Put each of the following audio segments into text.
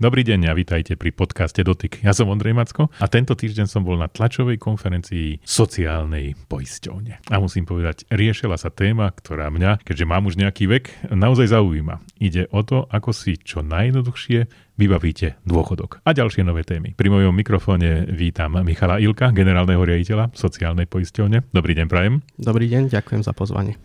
Dobrý deň a vítajte pri podcaste Dotyk. Ja som Ondrej Macko a tento týždeň som bol na tlačovej konferencii sociálnej poisťovne. A musím povedať, riešila sa téma, ktorá mňa, keďže mám už nejaký vek, naozaj zaujíma. Ide o to, ako si čo najjednoduchšie vybavíte dôchodok a ďalšie nové témy. Pri mojom mikrofóne vítam Michala Ilka, generálneho riaditeľa sociálnej poisťovne. Dobrý deň, Prajem. Dobrý deň, ďakujem za pozvanie.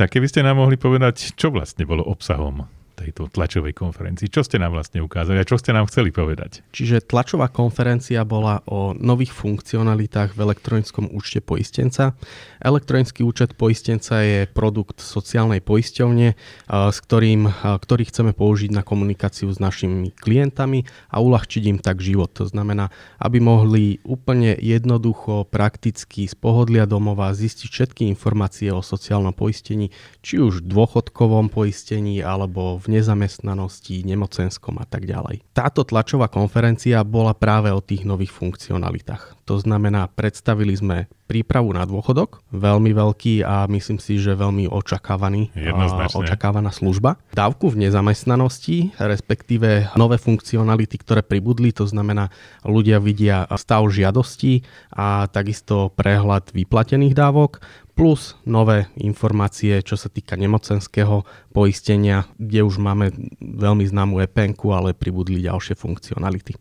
Tak keby ste nám mohli povedať, čo vlastne bolo obsahom tejto tlačovej konferencii. Čo ste nám vlastne ukázali a čo ste nám chceli povedať? Čiže tlačová konferencia bola o nových funkcionalitách v elektronickom účte poistenca. Elektronický účet poistenca je produkt sociálnej poisťovne, eh, s ktorým, eh, ktorý chceme použiť na komunikáciu s našimi klientami a uľahčiť im tak život. To znamená, aby mohli úplne jednoducho, prakticky z pohodlia domova zistiť všetky informácie o sociálnom poistení, či už dôchodkovom poistení alebo v nezamestnanosti, nemocenskom a tak ďalej. Táto tlačová konferencia bola práve o tých nových funkcionalitách. To znamená, predstavili sme prípravu na dôchodok, veľmi veľký a myslím si, že veľmi očakávaný, očakávaná služba. Dávku v nezamestnanosti, respektíve nové funkcionality, ktoré pribudli, to znamená ľudia vidia stav žiadosti a takisto prehľad vyplatených dávok, plus nové informácie, čo sa týka nemocenského poistenia, kde už máme veľmi známu EPN, ale pribudli ďalšie funkcionality.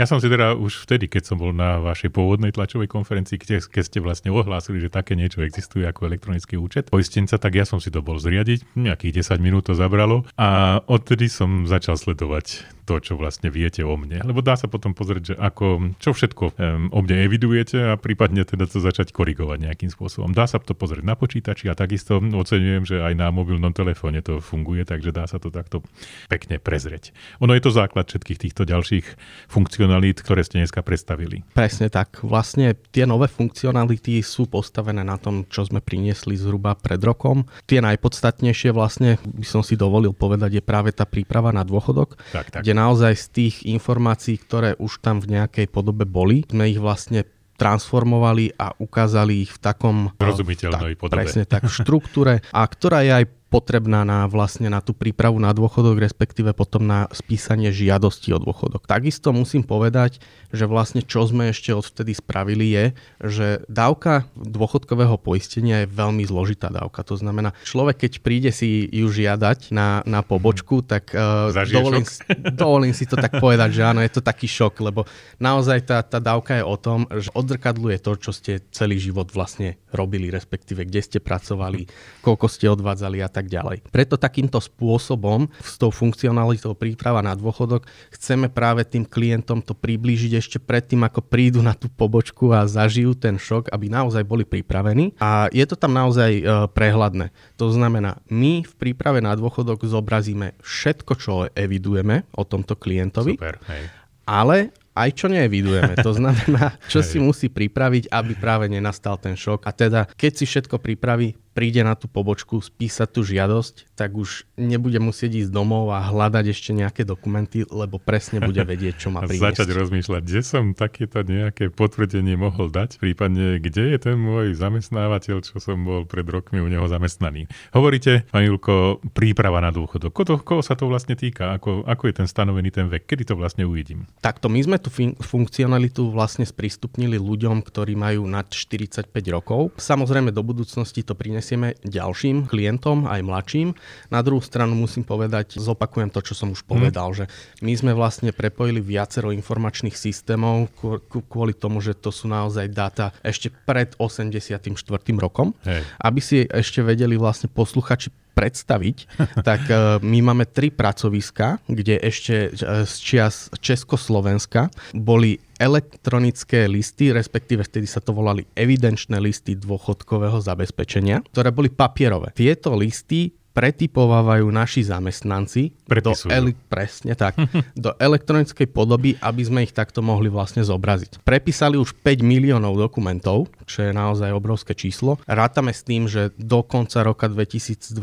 Ja som si teda už vtedy, keď som bol na vašej pôvodnej tlačovej konferencii, kde, keď ste vlastne ohlásili, že také niečo existuje ako elektronický účet poistenca, tak ja som si to bol zriadiť. Nejakých 10 minút to zabralo a odtedy som začal sledovať to, čo vlastne viete o mne. Lebo dá sa potom pozrieť, že ako, čo všetko um, o mne evidujete a prípadne teda to začať korigovať nejakým spôsobom. Dá sa to pozrieť na počítači a takisto oceňujem, že aj na mobilnom telefóne to funguje, takže dá sa to takto pekne prezrieť. Ono je to základ všetkých týchto ďalších funkcionalít, ktoré ste dneska predstavili. Presne tak. Vlastne tie nové funkcionality sú postavené na tom, čo sme priniesli zhruba pred rokom. Tie najpodstatnejšie vlastne by som si dovolil povedať je práve tá príprava na dôchodok, tak, tak. kde naozaj z tých informácií, ktoré už tam v nejakej podobe boli, sme ich vlastne transformovali a ukázali ich v takom... Rozumiteľnej eh, podobe. Presne tak, v štruktúre, a ktorá je aj potrebná na, vlastne na tú prípravu na dôchodok, respektíve potom na spísanie žiadosti o dôchodok. Takisto musím povedať, že vlastne čo sme ešte odvtedy spravili je, že dávka dôchodkového poistenia je veľmi zložitá dávka. To znamená, človek keď príde si ju žiadať na, na pobočku, mhm. tak uh, dovolím, dovolím si to tak povedať, že áno, je to taký šok, lebo naozaj tá, tá dávka je o tom, že odzrkadluje to, čo ste celý život vlastne robili, respektíve kde ste pracovali, koľko ste odvádzali a tak tak ďalej. Preto takýmto spôsobom s tou funkcionalitou príprava na dôchodok chceme práve tým klientom to priblížiť ešte predtým, ako prídu na tú pobočku a zažijú ten šok, aby naozaj boli pripravení. A je to tam naozaj e, prehľadné. To znamená, my v príprave na dôchodok zobrazíme všetko, čo evidujeme o tomto klientovi. Super, hej. Ale aj čo nevidujeme. To znamená, čo si musí pripraviť, aby práve nenastal ten šok. A teda, keď si všetko pripraví, príde na tú pobočku spísať tú žiadosť, tak už nebude musieť ísť domov a hľadať ešte nejaké dokumenty, lebo presne bude vedieť, čo má priniesť. Začať rozmýšľať, kde som takéto nejaké potvrdenie mohol dať, prípadne kde je ten môj zamestnávateľ, čo som bol pred rokmi u neho zamestnaný. Hovoríte, pán Julko, príprava na dôchodok. Koho, koho sa to vlastne týka? Ako, ako je ten stanovený ten vek? Kedy to vlastne uvidím? Takto, my sme tú fun- funkcionalitu vlastne sprístupnili ľuďom, ktorí majú nad 45 rokov. Samozrejme, do budúcnosti to prinesie prinesieme ďalším klientom, aj mladším. Na druhú stranu musím povedať, zopakujem to, čo som už mhm. povedal, hmm. že my sme vlastne prepojili viacero informačných systémov kvôli tomu, že to sú naozaj dáta ešte pred 84. rokom, hey. aby si ešte vedeli vlastne posluchači predstaviť, tak eh, my máme tri pracoviska, kde ešte eh, z čias Československa boli elektronické listy, respektíve vtedy sa to volali evidenčné listy dôchodkového zabezpečenia, ktoré boli papierové. Tieto listy pretipovávajú naši zamestnanci do, ele- presne tak, do elektronickej podoby, aby sme ich takto mohli vlastne zobraziť. Prepísali už 5 miliónov dokumentov, čo je naozaj obrovské číslo. Rátame s tým, že do konca roka 2025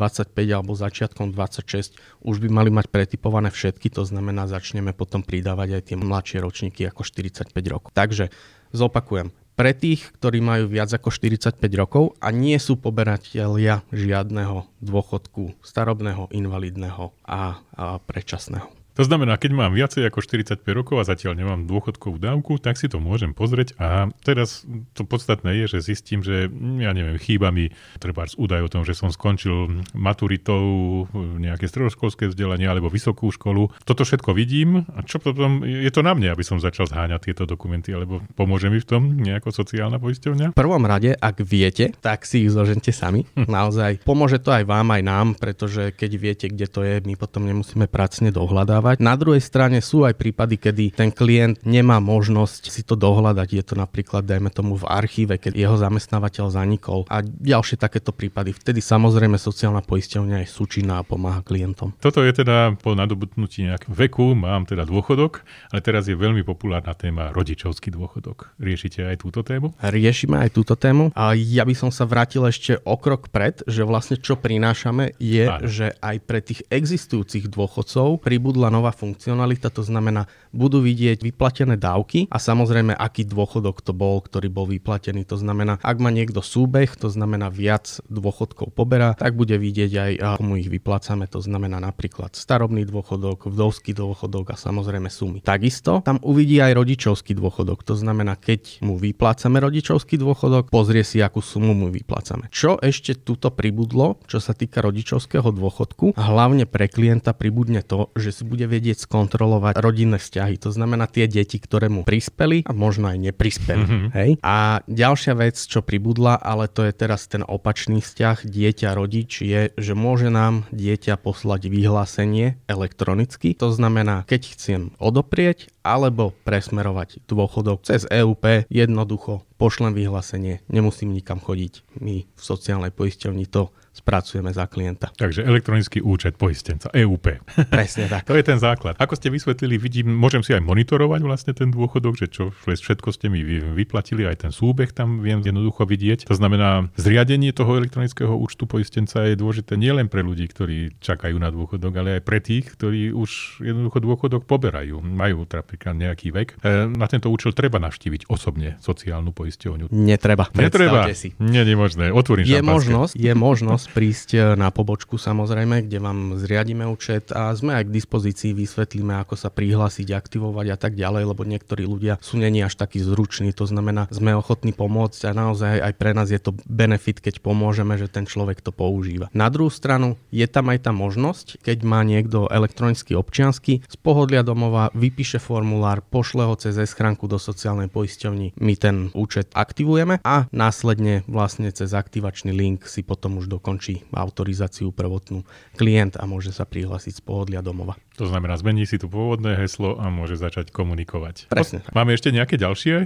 alebo začiatkom 2026 už by mali mať pretipované všetky, to znamená začneme potom pridávať aj tie mladšie ročníky ako 45 rokov. Takže zopakujem, pre tých, ktorí majú viac ako 45 rokov a nie sú poberatelia žiadneho dôchodku starobného, invalidného a, a predčasného. To znamená, keď mám viacej ako 45 rokov a zatiaľ nemám dôchodkovú dávku, tak si to môžem pozrieť a teraz to podstatné je, že zistím, že mm, ja neviem, chýba mi treba údaj o tom, že som skončil maturitou, mm, nejaké stredoškolské vzdelanie alebo vysokú školu. Toto všetko vidím a čo potom, je to na mne, aby som začal zháňať tieto dokumenty, alebo pomôže mi v tom nejako sociálna poisťovňa? V prvom rade, ak viete, tak si ich zložente sami. Hm. Naozaj pomôže to aj vám, aj nám, pretože keď viete, kde to je, my potom nemusíme pracne dohľadávať dávať. Na druhej strane sú aj prípady, kedy ten klient nemá možnosť si to dohľadať. Je to napríklad, dajme tomu, v archíve, keď jeho zamestnávateľ zanikol a ďalšie takéto prípady. Vtedy samozrejme sociálna poisťovňa je súčinná a pomáha klientom. Toto je teda po nadobudnutí nejakého veku, mám teda dôchodok, ale teraz je veľmi populárna téma rodičovský dôchodok. Riešite aj túto tému? Riešime aj túto tému. A ja by som sa vrátil ešte o krok pred, že vlastne čo prinášame je, aj. že aj pre tých existujúcich dôchodcov pribudla nová funkcionalita, to znamená, budú vidieť vyplatené dávky a samozrejme, aký dôchodok to bol, ktorý bol vyplatený. To znamená, ak má niekto súbeh, to znamená viac dôchodkov poberá, tak bude vidieť aj, komu ich vyplácame. To znamená napríklad starobný dôchodok, vdovský dôchodok a samozrejme sumy. Takisto tam uvidí aj rodičovský dôchodok. To znamená, keď mu vyplácame rodičovský dôchodok, pozrie si, akú sumu mu vyplácame. Čo ešte tuto pribudlo, čo sa týka rodičovského dôchodku, hlavne pre klienta pribudne to, že si bude vedieť skontrolovať rodinné vzťahy. To znamená tie deti, ktoré mu prispeli a možno aj neprispeli. Mm-hmm. Hej? A ďalšia vec, čo pribudla, ale to je teraz ten opačný vzťah dieťa-rodič, je, že môže nám dieťa poslať vyhlásenie elektronicky. To znamená, keď chcem odoprieť alebo presmerovať dôchodok cez EUP, jednoducho pošlem vyhlásenie, nemusím nikam chodiť. My v sociálnej poisťovni to spracujeme za klienta. Takže elektronický účet poistenca, EUP. Presne tak. to je ten základ. Ako ste vysvetlili, vidím, môžem si aj monitorovať vlastne ten dôchodok, že čo všetko ste mi vyplatili, aj ten súbeh tam viem jednoducho vidieť. To znamená, zriadenie toho elektronického účtu poistenca je dôležité nielen pre ľudí, ktorí čakajú na dôchodok, ale aj pre tých, ktorí už jednoducho dôchodok poberajú, majú napríklad nejaký vek. E, na tento účel treba navštíviť osobne sociálnu poistenca poisťovňu. Netreba. Netreba. Si. Nie, nie možné. Otvorím je šampanské. možnosť, je možnosť prísť eh, na pobočku samozrejme, kde vám zriadíme účet a sme aj k dispozícii, vysvetlíme, ako sa prihlásiť, aktivovať a tak ďalej, lebo niektorí ľudia sú není až takí zruční, to znamená, sme ochotní pomôcť a naozaj aj pre nás je to benefit, keď pomôžeme, že ten človek to používa. Na druhú stranu je tam aj tá možnosť, keď má niekto elektronický občiansky, z pohodlia domova vypíše formulár, pošle ho cez schránku do sociálnej poisťovni, my ten účet účet aktivujeme a následne vlastne cez aktivačný link si potom už dokončí autorizáciu prvotnú klient a môže sa prihlásiť z pohodlia domova. To znamená, zmení si tu pôvodné heslo a môže začať komunikovať. Presne. Máme ešte nejaké ďalšie eh,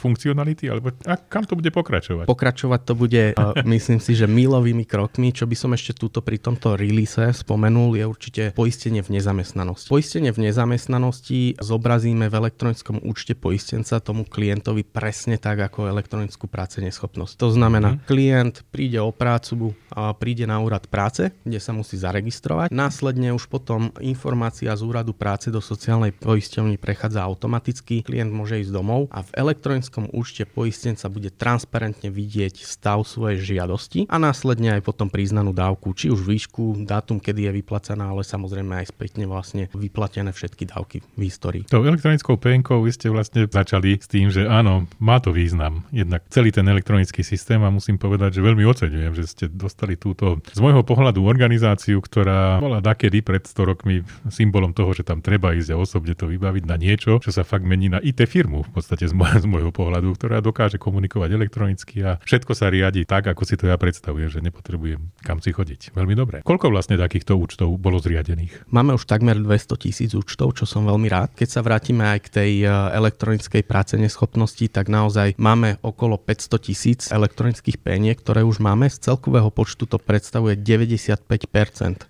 funkcionality, alebo a kam to bude pokračovať? Pokračovať to bude, eh, myslím si, že milovými krokmi. Čo by som ešte túto pri tomto release spomenul, je určite poistenie v nezamestnanosti. Poistenie v nezamestnanosti zobrazíme v elektronickom účte poistenca tomu klientovi presne tak, ako elektronickú práce neschopnosť. To znamená, uh-huh. klient príde o prácu, príde na úrad práce, kde sa musí zaregistrovať. Následne už potom informácia informácia z úradu práce do sociálnej poisťovne prechádza automaticky, klient môže ísť domov a v elektronickom účte poistenca bude transparentne vidieť stav svojej žiadosti a následne aj potom priznanú dávku, či už výšku, dátum, kedy je vyplacená, ale samozrejme aj spätne vlastne vyplatené všetky dávky v histórii. Tou elektronickou penkou vy ste vlastne začali s tým, že áno, má to význam. Jednak celý ten elektronický systém a musím povedať, že veľmi oceňujem, že ste dostali túto z môjho pohľadu organizáciu, ktorá bola dakedy pred 100 rokmi symbolom toho, že tam treba ísť a osobne to vybaviť na niečo, čo sa fakt mení na IT firmu v podstate z, moj- z môjho pohľadu, ktorá dokáže komunikovať elektronicky a všetko sa riadi tak, ako si to ja predstavujem, že nepotrebujem kam si chodiť. Veľmi dobre. Koľko vlastne takýchto účtov bolo zriadených? Máme už takmer 200 tisíc účtov, čo som veľmi rád. Keď sa vrátime aj k tej e, elektronickej práce neschopnosti, tak naozaj máme okolo 500 tisíc elektronických penie, ktoré už máme. Z celkového počtu to predstavuje 95%.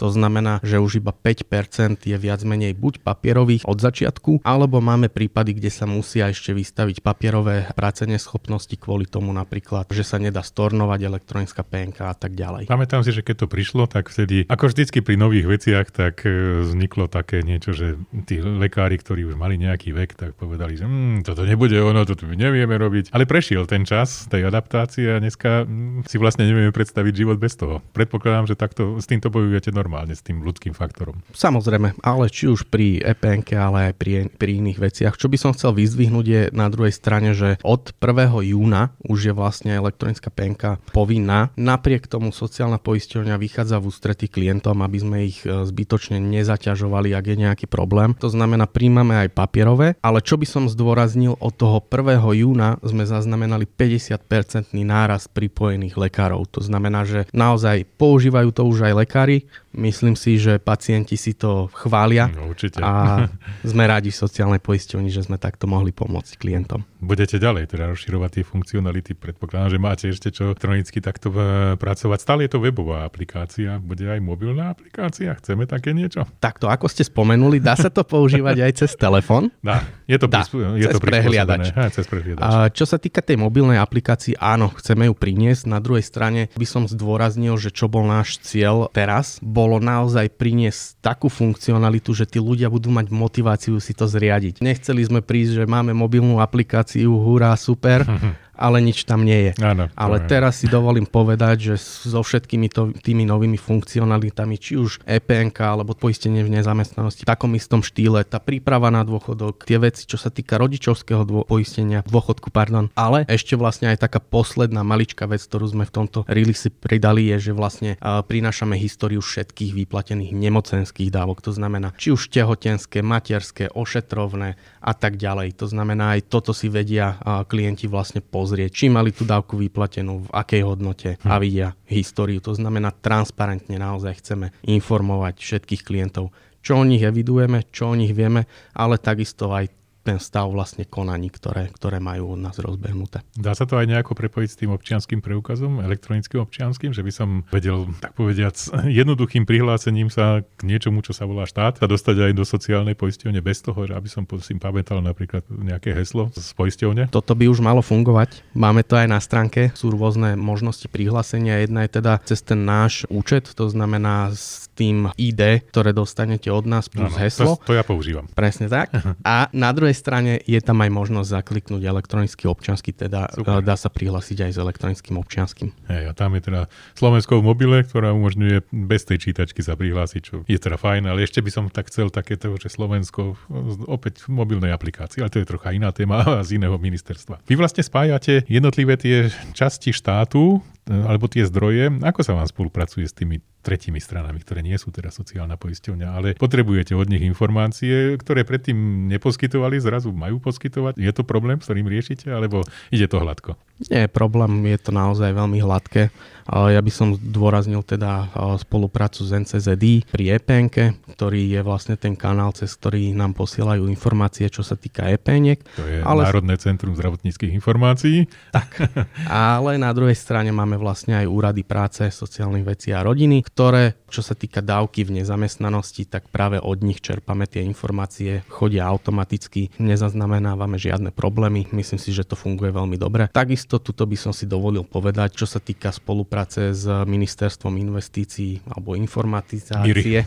To znamená, že už iba 5% je je viac menej buď papierových od začiatku, alebo máme prípady, kde sa musia ešte vystaviť papierové práce neschopnosti kvôli tomu napríklad, že sa nedá stornovať elektronická PNK a tak ďalej. Pamätám si, že keď to prišlo, tak vtedy, ako vždycky pri nových veciach, tak e, vzniklo také niečo, že tí lekári, ktorí už mali nejaký vek, tak povedali, že mmm, toto nebude ono, toto my nevieme robiť. Ale prešiel ten čas tej adaptácie a dneska mm, si vlastne nevieme predstaviť život bez toho. Predpokladám, že takto s týmto bojujete normálne, s tým ľudským faktorom. Samozrejme, ale či už pri epn ale aj pri, pri iných veciach. Čo by som chcel vyzdvihnúť je na druhej strane, že od 1. júna už je vlastne elektronická penka povinná. Napriek tomu sociálna poisťovňa vychádza v ústretí klientom, aby sme ich e, zbytočne nezaťažovali, ak je nejaký problém. To znamená, príjmame aj papierové, ale čo by som zdôraznil, od toho 1. júna sme zaznamenali 50-percentný náraz pripojených lekárov. To znamená, že naozaj používajú to už aj lekári, Myslím si, že pacienti si to chvália no, určite. a sme rádi v sociálnej poisťovni, že sme takto mohli pomôcť klientom. Budete ďalej teda rozširovať tie funkcionality. Predpokladám, že máte ešte čo elektronicky takto e, pracovať. Stále je to webová aplikácia, bude aj mobilná aplikácia. Chceme také niečo? Takto, ako ste spomenuli, dá sa to používať aj cez telefón. Dá, je to, dá, prispo- je cez to prehliadač. Ha, cez prehliadač. A čo sa týka tej mobilnej aplikácii, áno, chceme ju priniesť. Na druhej strane by som zdôraznil, že čo bol náš cieľ teraz, bol bolo naozaj priniesť takú funkcionalitu, že tí ľudia budú mať motiváciu si to zriadiť. Nechceli sme prísť, že máme mobilnú aplikáciu, hurá, super. ale nič tam nie je. Áno, ale je. teraz si dovolím povedať, že so všetkými to, tými novými funkcionalitami, či už EPNK alebo poistenie v nezamestnanosti, v takom istom štýle, tá príprava na dôchodok, tie veci, čo sa týka rodičovského dô, poistenia, dôchodku, pardon, ale ešte vlastne aj taká posledná maličká vec, ktorú sme v tomto release pridali, je, že vlastne uh, prinášame históriu všetkých vyplatených nemocenských dávok, to znamená či už tehotenské, materské, ošetrovné a tak ďalej. To znamená aj toto si vedia uh, klienti vlastne poznať pozrieť, či mali tú dávku vyplatenú, v akej hodnote a hm. vidia históriu. To znamená, transparentne naozaj chceme informovať všetkých klientov, čo o nich evidujeme, čo o nich vieme, ale takisto aj ten stav vlastne konaní, ktoré, ktoré majú od nás rozbehnuté. Dá sa to aj nejako prepojiť s tým občianským preukazom, elektronickým občianským, že by som vedel, tak povediať, jednoduchým prihlásením sa k niečomu, čo sa volá štát, a dostať aj do sociálnej poisťovne bez toho, že aby som si pamätal napríklad nejaké heslo z poisťovne? Toto by už malo fungovať. Máme to aj na stránke. Sú rôzne možnosti prihlásenia. Jedna je teda cez ten náš účet, to znamená s tým ID, ktoré dostanete od nás plus ano, heslo. To, to ja používam. Presne tak. A na druhej strane je tam aj možnosť zakliknúť elektronický občiansky, teda e, Super. dá sa prihlásiť aj s elektronickým občianským. Hej, a tam je teda Slovensko v mobile, ktorá umožňuje bez tej čítačky sa prihlásiť, čo je teda fajn, ale ešte by som tak chcel takéto, že Slovensko opäť v mobilnej aplikácii, ale to je trocha iná téma z iného ministerstva. Vy vlastne spájate jednotlivé tie časti štátu, alebo tie zdroje, ako sa vám spolupracuje s tými tretími stranami, ktoré nie sú teda sociálna poisťovňa, ale potrebujete od nich informácie, ktoré predtým neposkytovali, zrazu majú poskytovať. Je to problém, s ktorým riešite, alebo ide to hladko? Nie je problém, je to naozaj veľmi hladké. Ja by som zdôraznil teda spoluprácu s NCZD pri EPNke, ktorý je vlastne ten kanál, cez ktorý nám posielajú informácie, čo sa týka EPNiek. To je ale... Národné centrum zdravotníckých informácií. Tak, ale na druhej strane máme vlastne aj úrady práce, sociálnych vecí a rodiny, ktoré čo sa týka dávky v nezamestnanosti, tak práve od nich čerpame tie informácie, chodia automaticky, nezaznamenávame žiadne problémy, myslím si, že to funguje veľmi dobre. Takisto tuto by som si dovolil povedať, čo sa týka spolupráce s Ministerstvom investícií alebo informatizácie,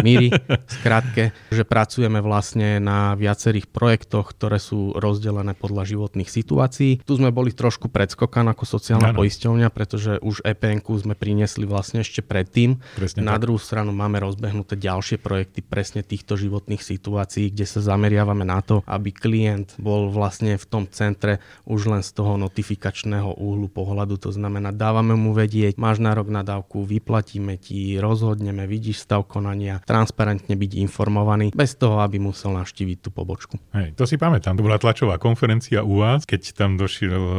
MIRI, skrátke, že pracujeme vlastne na viacerých projektoch, ktoré sú rozdelené podľa životných situácií. Tu sme boli trošku predskokan ako sociálna ano. poisťovňa, pretože už EPN sme priniesli vlastne ešte predtým, Presne Presne Na tak. druhú stranu máme rozbehnuté ďalšie projekty presne týchto životných situácií, kde sa zameriavame na to, aby klient bol vlastne v tom centre už len z toho notifikačného úhlu pohľadu. To znamená, dávame mu vedieť, máš nárok na dávku, vyplatíme ti, rozhodneme, vidíš stav konania, transparentne byť informovaný, bez toho, aby musel navštíviť tú pobočku. Hej, to si pamätám, to bola tlačová konferencia u vás, keď tam došiel eh,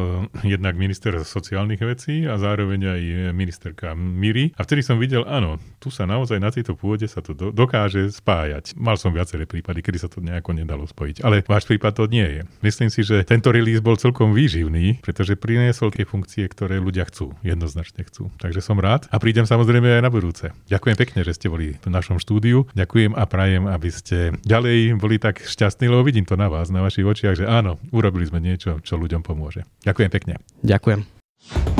jednak minister sociálnych vecí a zároveň aj eh, ministerka Miri. A vtedy som videl, áno, tu sa naozaj na tejto pôde sa to do, dokáže spájať. Mal som viaceré prípady, kedy sa to nejako nedalo spojiť, ale váš prípad to nie je. Myslím si, že tento release bol celkom výživný, pretože priniesol tie funkcie, ktoré ľudia chcú, jednoznačne chcú. Takže som rád a prídem samozrejme aj na budúce. Ďakujem pekne, že ste boli v našom štúdiu. Ďakujem a prajem, aby ste ďalej boli tak šťastní, lebo vidím to na vás, na vašich očiach, že áno, urobili sme niečo, čo ľuďom pomôže. Ďakujem pekne. Ďakujem.